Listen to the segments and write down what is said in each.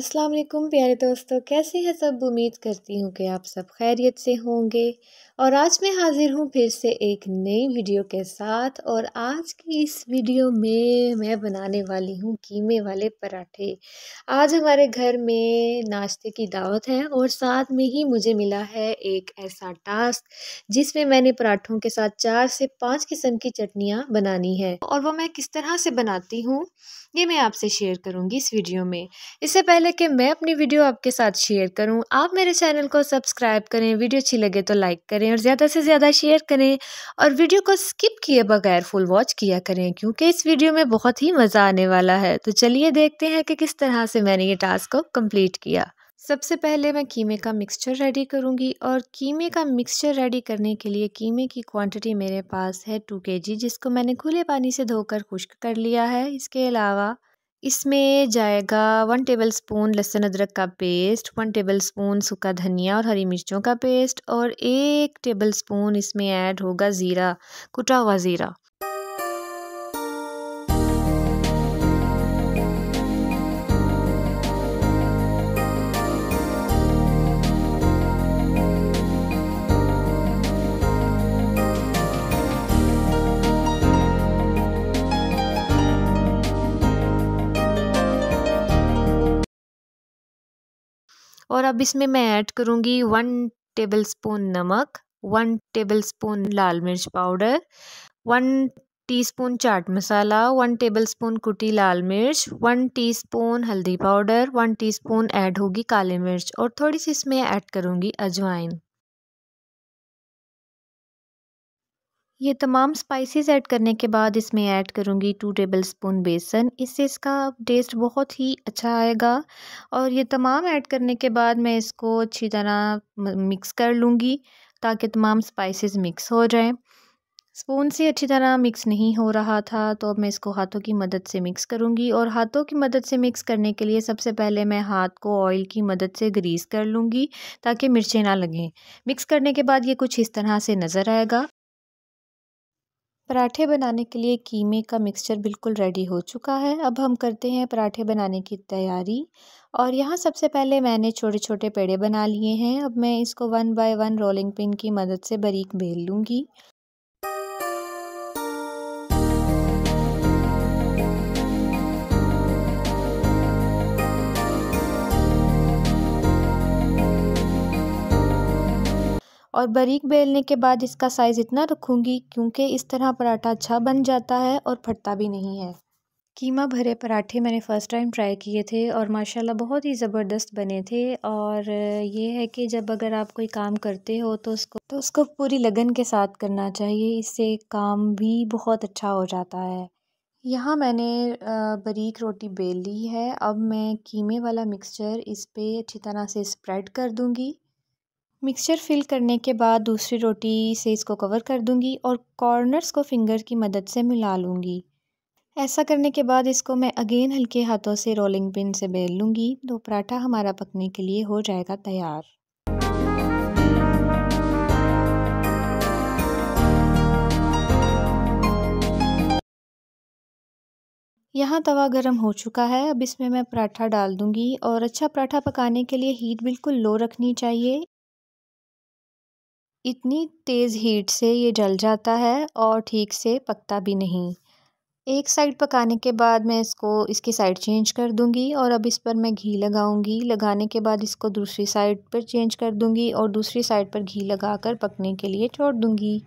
अस्सलाम वालेकुम प्यारे दोस्तों कैसे हैं सब उम्मीद करती हूँ कि आप सब खैरियत से होंगे और आज मैं हाज़िर हूँ फिर से एक नई वीडियो के साथ और आज की इस वीडियो में मैं बनाने वाली हूँ कीमे वाले पराठे आज हमारे घर में नाश्ते की दावत है और साथ में ही मुझे मिला है एक ऐसा टास्क जिसमें मैंने पराठों के साथ चार से पाँच किस्म की चटनियाँ बनानी है और वह मैं किस तरह से बनाती हूँ ये मैं आपसे शेयर करूँगी इस वीडियो में इससे पहले कि मैं अपनी वीडियो आपके साथ शेयर करूँ आप मेरे चैनल को सब्सक्राइब करें वीडियो अच्छी लगे तो लाइक करें और ज़्यादा से ज़्यादा शेयर करें और वीडियो को स्किप किए बगैर फुल वॉच किया करें क्योंकि इस वीडियो में बहुत ही मज़ा आने वाला है तो चलिए देखते हैं कि किस तरह से मैंने ये टास्क को कम्प्लीट किया सबसे पहले मैं कीमे का मिक्सचर रेडी करूँगी और कीमे का मिक्सचर रेडी करने के लिए कीमे की क्वांटिटी मेरे पास है टू के जी जिसको मैंने खुले पानी से धोकर खुश्क कर लिया है इसके अलावा इसमें जाएगा वन टेबल स्पून लहसुन अदरक का पेस्ट वन टेबल स्पून सूखा धनिया और हरी मिर्चों का पेस्ट और एक टेबल स्पून इसमें ऐड होगा ज़ीरा कुटा हुआ ज़ीरा और अब इसमें मैं ऐड करूँगी वन टेबल स्पून नमक वन टेबल स्पून लाल मिर्च powder one teaspoon chaat masala one tablespoon कुटी लाल मिर्च वन टीस्पून हल्दी पाउडर वन टीस्पून ऐड होगी काली मिर्च और थोड़ी सी इसमें ऐड करूँगी अजवाइन ये तमाम स्पाइसेस ऐड करने के बाद इसमें ऐड करूँगी टू टेबल स्पून बेसन इससे इसका टेस्ट बहुत ही अच्छा आएगा और ये तमाम ऐड करने के बाद मैं इसको अच्छी तरह मिक्स कर लूँगी ताकि तमाम स्पाइसेस मिक्स हो जाएं स्पून से अच्छी तरह मिक्स नहीं हो रहा था तो अब मैं इसको हाथों की मदद से मिक्स करूँगी और हाथों की मदद से मिक्स करने के लिए सबसे पहले मैं हाथ को ऑयल की मदद से ग्रीस कर लूँगी ताकि मिर्चें ना लगें मिक्स करने के बाद ये कुछ इस तरह से नज़र आएगा पराठे बनाने के लिए कीमे का मिक्सचर बिल्कुल रेडी हो चुका है अब हम करते हैं पराठे बनाने की तैयारी और यहाँ सबसे पहले मैंने छोटे छोटे पेड़े बना लिए हैं अब मैं इसको one by one rolling pin की मदद से बारीक बेल लूँगी और बारीक बेलने के बाद इसका साइज़ इतना रखूँगी क्योंकि इस तरह पराठा अच्छा बन जाता है और फटता भी नहीं है कीमा भरे पराठे मैंने फ़र्स्ट टाइम ट्राई किए थे और माशाल्लाह बहुत ही ज़बरदस्त बने थे और ये है कि जब अगर आप कोई काम करते हो तो उसको तो उसको पूरी लगन के साथ करना चाहिए इससे काम भी बहुत अच्छा हो जाता है यहाँ मैंने बारीक रोटी बेल ली है अब मैं कीमे वाला मिक्सचर इस पर अच्छी तरह से स्प्रेड कर दूँगी मिक्सचर फिल करने के बाद दूसरी रोटी से इसको कवर कर दूंगी और कॉर्नर्स को फिंगर की मदद से मिला लूंगी ऐसा करने के बाद इसको मैं अगेन हल्के हाथों से रोलिंग पिन से बेल लूंगी तो पराठा हमारा पकने के लिए हो जाएगा तैयार यहाँ तवा गरम हो चुका है अब इसमें मैं पराठा डाल दूंगी और अच्छा पराठा पकाने के लिए हीट बिल्कुल लो रखनी चाहिए इतनी तेज़ हीट से ये जल जाता है और ठीक से पकता भी नहीं एक साइड पकाने के बाद मैं इसको इसकी साइड चेंज कर दूंगी और अब इस पर मैं घी लगाऊंगी लगाने के बाद इसको दूसरी साइड पर चेंज कर दूंगी और दूसरी साइड पर घी लगाकर पकने के लिए छोड़ दूंगी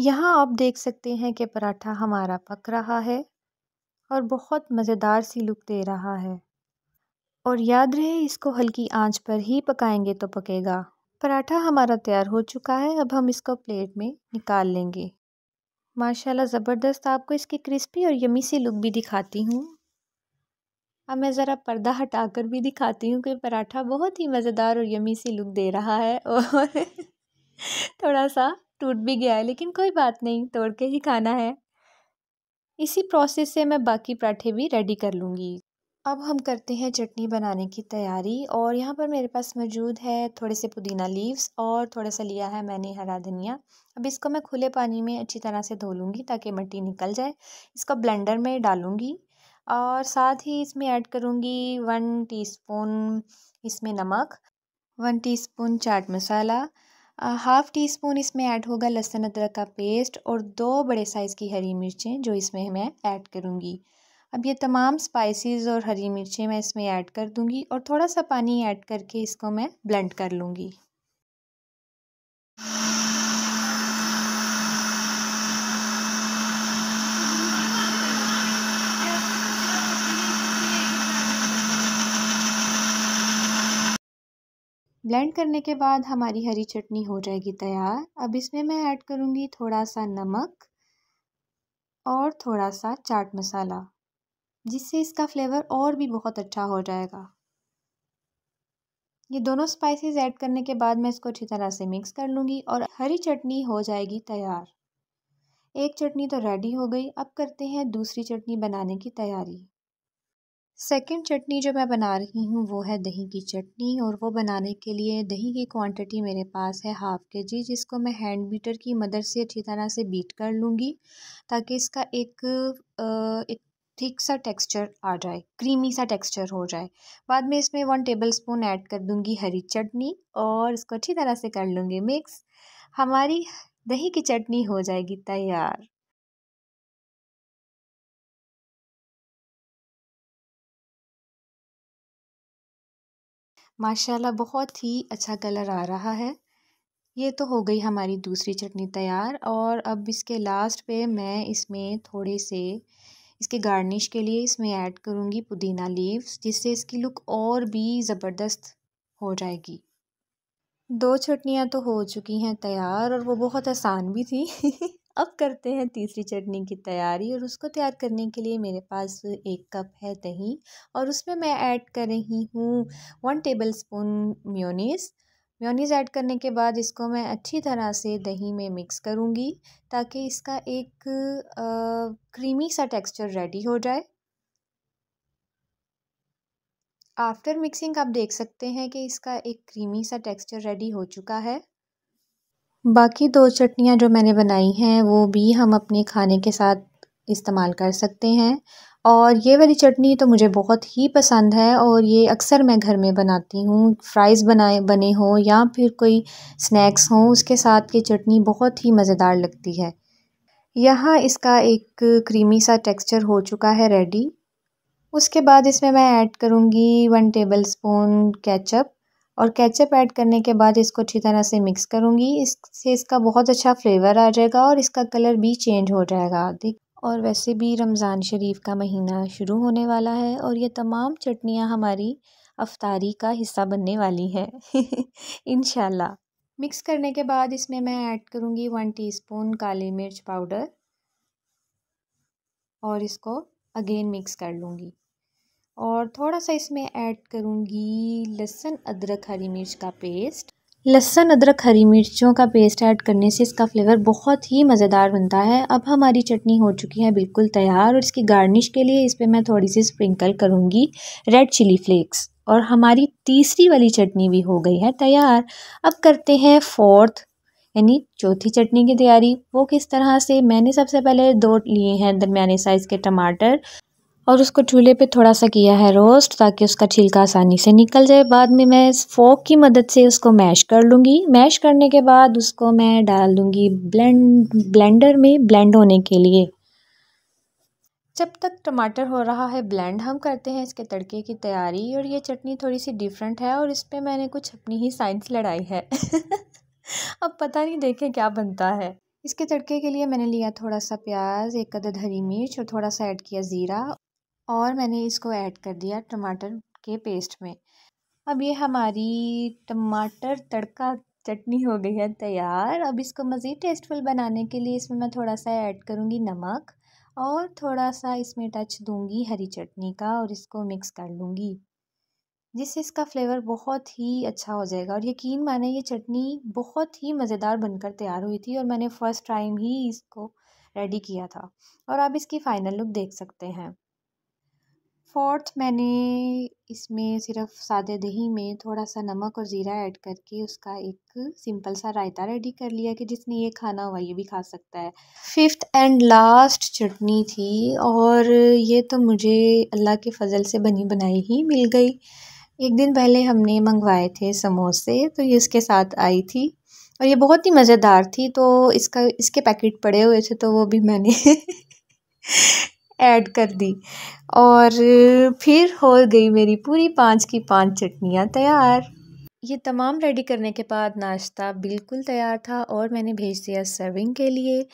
यहाँ आप देख सकते हैं कि पराठा हमारा पक रहा है और बहुत मज़ेदार सी लुक दे रहा है और याद रहे इसको हल्की आंच पर ही पकाएंगे तो पकेगा पराठा हमारा तैयार हो चुका है अब हम इसको प्लेट में निकाल लेंगे माशाल्लाह ज़बरदस्त आपको इसकी क्रिस्पी और यमी सी लुक भी दिखाती हूँ अब मैं ज़रा पर्दा हटाकर भी दिखाती हूँ कि पराठा बहुत ही मज़ेदार और यमी सी लुक दे रहा है और थोड़ा सा टूट भी गया है लेकिन कोई बात नहीं तोड़ के ही खाना है इसी प्रोसेस से मैं बाकी पराठे भी रेडी कर लूँगी अब हम करते हैं चटनी बनाने की तैयारी और यहाँ पर मेरे पास मौजूद है थोड़े से पुदीना लीव्स और थोड़ा सा लिया है मैंने हरा धनिया अब इसको मैं खुले पानी में अच्छी तरह से धो लूँगी ताकि मिट्टी निकल जाए इसको ब्लेंडर में डालूँगी और साथ ही इसमें ऐड करूँगी वन टी इसमें नमक one T chaat masala half teaspoon इसमें ऐड होगा लहसुन अदरक का पेस्ट और दो बड़े साइज़ की हरी मिर्चें जो इसमें मैं ऐड करूँगी अब ये तमाम स्पाइसेस और हरी मिर्चें मैं इसमें ऐड कर दूँगी और थोड़ा सा पानी ऐड करके इसको मैं ब्लेंड कर लूँगी ब्लेंड करने के बाद हमारी हरी चटनी हो जाएगी तैयार अब इसमें मैं ऐड करूँगी थोड़ा सा नमक और थोड़ा सा चाट मसाला जिससे इसका फ्लेवर और भी बहुत अच्छा हो जाएगा ये दोनों स्पाइसेस ऐड करने के बाद मैं इसको अच्छी तरह से मिक्स कर लूँगी और हरी चटनी हो जाएगी तैयार एक चटनी तो रेडी हो गई अब करते हैं दूसरी चटनी बनाने की तैयारी सेकंड चटनी जो मैं बना रही हूँ वो है दही की चटनी और वो बनाने के लिए दही की क्वांटिटी मेरे पास है हाफ़ के जी जिसको मैं हैंड बीटर की मदद से अच्छी तरह से बीट कर लूँगी ताकि इसका एक एक थिक सा टेक्सचर आ जाए क्रीमी सा टेक्सचर हो जाए बाद में इसमें वन टेबल स्पून ऐड कर दूँगी हरी चटनी और इसको अच्छी तरह से कर लूँगी मिक्स हमारी दही की चटनी हो जाएगी तैयार माशाल्लाह बहुत ही अच्छा कलर आ रहा है ये तो हो गई हमारी दूसरी चटनी तैयार और अब इसके लास्ट पे मैं इसमें थोड़े से इसके गार्निश के लिए इसमें ऐड करूँगी पुदीना लीव्स जिससे इसकी लुक और भी ज़बरदस्त हो जाएगी दो चटनियाँ तो हो चुकी हैं तैयार और वो बहुत आसान भी थी अब करते हैं तीसरी चटनी की तैयारी और उसको तैयार करने के लिए मेरे पास एक कप है दही और उसमें मैं ऐड कर रही हूँ one tablespoon mayonnaise mayonnaise add करने के बाद इसको मैं अच्छी तरह से दही में मिक्स करूँगी ताकि इसका एक आ, क्रीमी सा टेक्सचर रेडी हो जाए आफ्टर मिक्सिंग आप देख सकते हैं कि इसका एक क्रीमी सा टेक्सचर रेडी हो चुका है बाकी दो चटनियाँ जो मैंने बनाई हैं वो भी हम अपने खाने के साथ इस्तेमाल कर सकते हैं और ये वाली चटनी तो मुझे बहुत ही पसंद है और ये अक्सर मैं घर में बनाती हूँ फ्राइज़ बनाए बने हों या फिर कोई स्नैक्स हों उसके साथ ये चटनी बहुत ही मज़ेदार लगती है यहाँ इसका एक क्रीमी सा टेक्सचर हो चुका है रेडी उसके बाद इसमें मैं ऐड करूँगी वन टेबल स्पून केचप और कैचअप ऐड करने के बाद इसको अच्छी तरह से मिक्स करूँगी इससे इसका बहुत अच्छा फ्लेवर आ जाएगा और इसका कलर भी चेंज हो जाएगा देख और वैसे भी रमज़ान शरीफ का महीना शुरू होने वाला है और ये तमाम चटनियाँ हमारी अफ्तारी का हिस्सा बनने वाली हैं इन मिक्स करने के बाद इसमें मैं ऐड करूँगी वन टी काली मिर्च पाउडर और इसको अगेन मिक्स कर लूँगी और थोड़ा सा इसमें ऐड करूँगी लहसुन अदरक हरी मिर्च का पेस्ट लहसुन अदरक हरी मिर्चों का पेस्ट ऐड करने से इसका फ्लेवर बहुत ही मज़ेदार बनता है अब हमारी चटनी हो चुकी है बिल्कुल तैयार और इसकी गार्निश के लिए इस पर मैं थोड़ी सी स्प्रिंकल करूँगी रेड चिली फ्लेक्स और हमारी तीसरी वाली चटनी भी हो गई है तैयार अब करते हैं फोर्थ यानी चौथी चटनी की तैयारी वो किस तरह से मैंने सबसे पहले दो लिए हैं दरमिया साइज़ के टमाटर और उसको चूल्हे पे थोड़ा सा किया है रोस्ट ताकि उसका छिलका आसानी से निकल जाए बाद में मैं इस फोक की मदद से उसको मैश कर लूँगी मैश करने के बाद उसको मैं डाल दूँगी ब्लेंड ब्लेंडर में ब्लेंड होने के लिए जब तक टमाटर हो रहा है ब्लेंड हम करते हैं इसके तड़के की तैयारी और ये चटनी थोड़ी सी डिफरेंट है और इस पर मैंने कुछ अपनी ही साइंस लड़ाई है अब पता नहीं देखें क्या बनता है इसके तड़के के लिए मैंने लिया थोड़ा सा प्याज एक अदद हरी मिर्च और थोड़ा सा ऐड किया ज़ीरा और मैंने इसको ऐड कर दिया टमाटर के पेस्ट में अब ये हमारी टमाटर तड़का चटनी हो गई है तैयार अब इसको मज़ीद टेस्टफुल बनाने के लिए इसमें मैं थोड़ा सा ऐड करूँगी नमक और थोड़ा सा इसमें टच दूँगी हरी चटनी का और इसको मिक्स कर लूँगी जिससे इसका फ्लेवर बहुत ही अच्छा हो जाएगा और यकीन माने ये चटनी बहुत ही मज़ेदार बनकर तैयार हुई थी और मैंने फ़र्स्ट टाइम ही इसको रेडी किया था और आप इसकी फ़ाइनल लुक देख सकते हैं फोर्थ मैंने इसमें सिर्फ सादे दही में थोड़ा सा नमक और ज़ीरा ऐड करके उसका एक सिंपल सा रायता रेडी कर लिया कि जिसने ये खाना हुआ ये भी खा सकता है फिफ्थ एंड लास्ट चटनी थी और ये तो मुझे अल्लाह के फजल से बनी बनाई ही मिल गई एक दिन पहले हमने मंगवाए थे समोसे तो ये इसके साथ आई थी और ये बहुत ही मज़ेदार थी तो इसका इसके पैकेट पड़े हुए थे तो वो भी मैंने ऐड कर दी और फिर हो गई मेरी पूरी पाँच की पाँच चटनियाँ तैयार ये तमाम रेडी करने के बाद नाश्ता बिल्कुल तैयार था और मैंने भेज दिया सर्विंग के लिए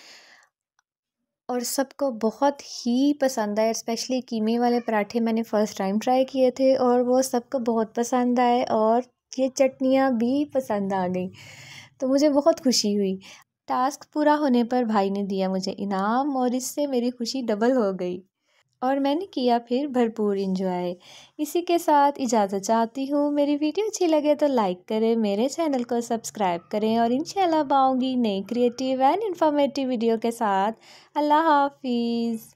और सबको बहुत ही पसंद आया स्पेशली कीमे वाले पराठे मैंने फ़र्स्ट टाइम ट्राई किए थे और वो सबको बहुत पसंद आए और ये चटनियाँ भी पसंद आ गई तो मुझे बहुत खुशी हुई टास्क पूरा होने पर भाई ने दिया मुझे इनाम और इससे मेरी खुशी डबल हो गई और मैंने किया फिर भरपूर इंजॉय इसी के साथ इजाज़त चाहती हूँ मेरी वीडियो अच्छी लगे तो लाइक करें मेरे चैनल को सब्सक्राइब करें और इंशाल्लाह पाऊँगी नई क्रिएटिव एंड इन्फॉर्मेटिव वीडियो के साथ अल्लाह हाफिज़